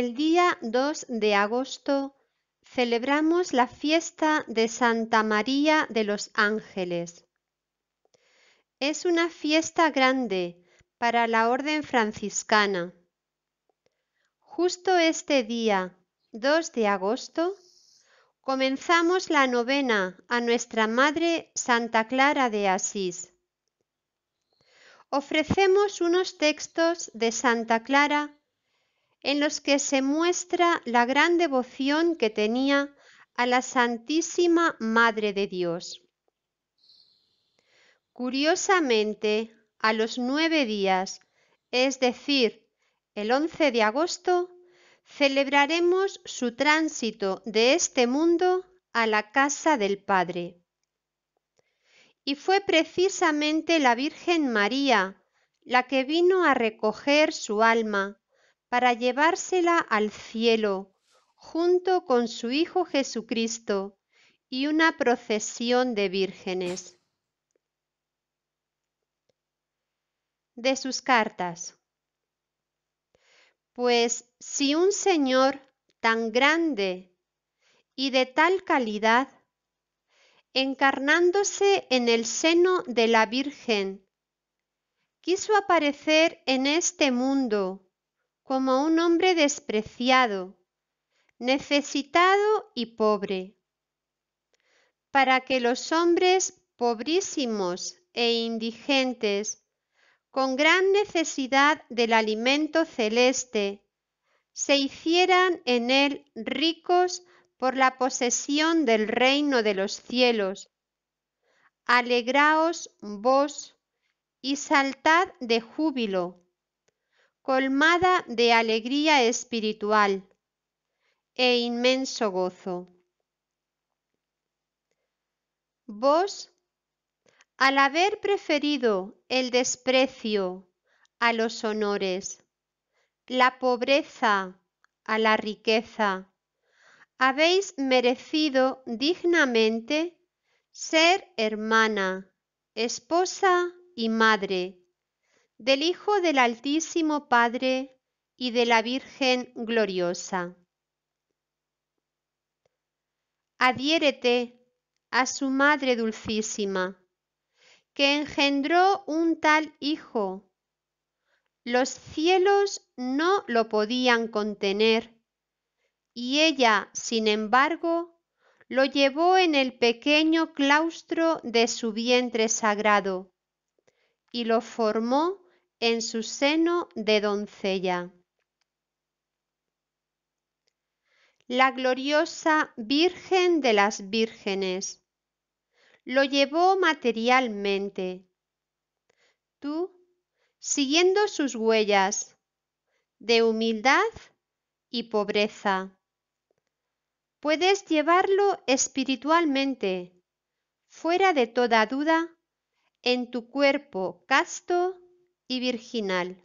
El día 2 de agosto celebramos la fiesta de Santa María de los Ángeles. Es una fiesta grande para la orden franciscana. Justo este día, 2 de agosto, comenzamos la novena a nuestra Madre Santa Clara de Asís. Ofrecemos unos textos de Santa Clara en los que se muestra la gran devoción que tenía a la Santísima Madre de Dios. Curiosamente, a los nueve días, es decir, el 11 de agosto, celebraremos su tránsito de este mundo a la casa del Padre. Y fue precisamente la Virgen María la que vino a recoger su alma para llevársela al cielo junto con su Hijo Jesucristo y una procesión de vírgenes. De sus cartas. Pues si un Señor tan grande y de tal calidad, encarnándose en el seno de la Virgen, quiso aparecer en este mundo, como un hombre despreciado, necesitado y pobre, para que los hombres pobrísimos e indigentes, con gran necesidad del alimento celeste, se hicieran en él ricos por la posesión del reino de los cielos. Alegraos vos y saltad de júbilo colmada de alegría espiritual e inmenso gozo. Vos, al haber preferido el desprecio a los honores, la pobreza a la riqueza, habéis merecido dignamente ser hermana, esposa y madre del Hijo del Altísimo Padre y de la Virgen gloriosa. Adhiérete a su Madre Dulcísima, que engendró un tal Hijo. Los cielos no lo podían contener, y ella, sin embargo, lo llevó en el pequeño claustro de su vientre sagrado, y lo formó en su seno de doncella. La gloriosa Virgen de las Vírgenes lo llevó materialmente. Tú, siguiendo sus huellas de humildad y pobreza, puedes llevarlo espiritualmente, fuera de toda duda, en tu cuerpo casto y virginal.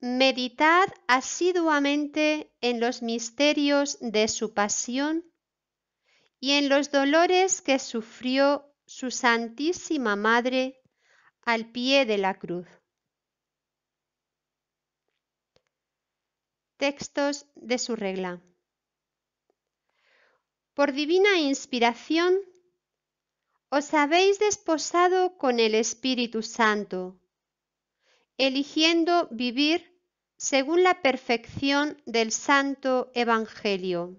Meditad asiduamente en los misterios de su pasión y en los dolores que sufrió su Santísima Madre al pie de la cruz. Textos de su regla. Por divina inspiración, os habéis desposado con el Espíritu Santo, eligiendo vivir según la perfección del Santo Evangelio.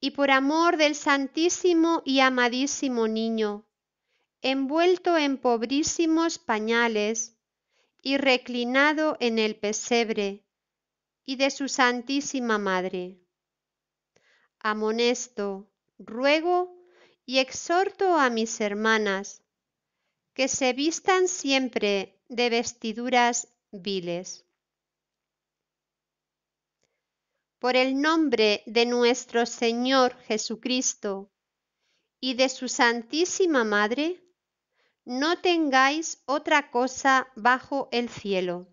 Y por amor del Santísimo y amadísimo Niño, envuelto en pobrísimos pañales y reclinado en el pesebre, y de su Santísima Madre amonesto, ruego y exhorto a mis hermanas que se vistan siempre de vestiduras viles. Por el nombre de nuestro Señor Jesucristo y de su Santísima Madre, no tengáis otra cosa bajo el cielo.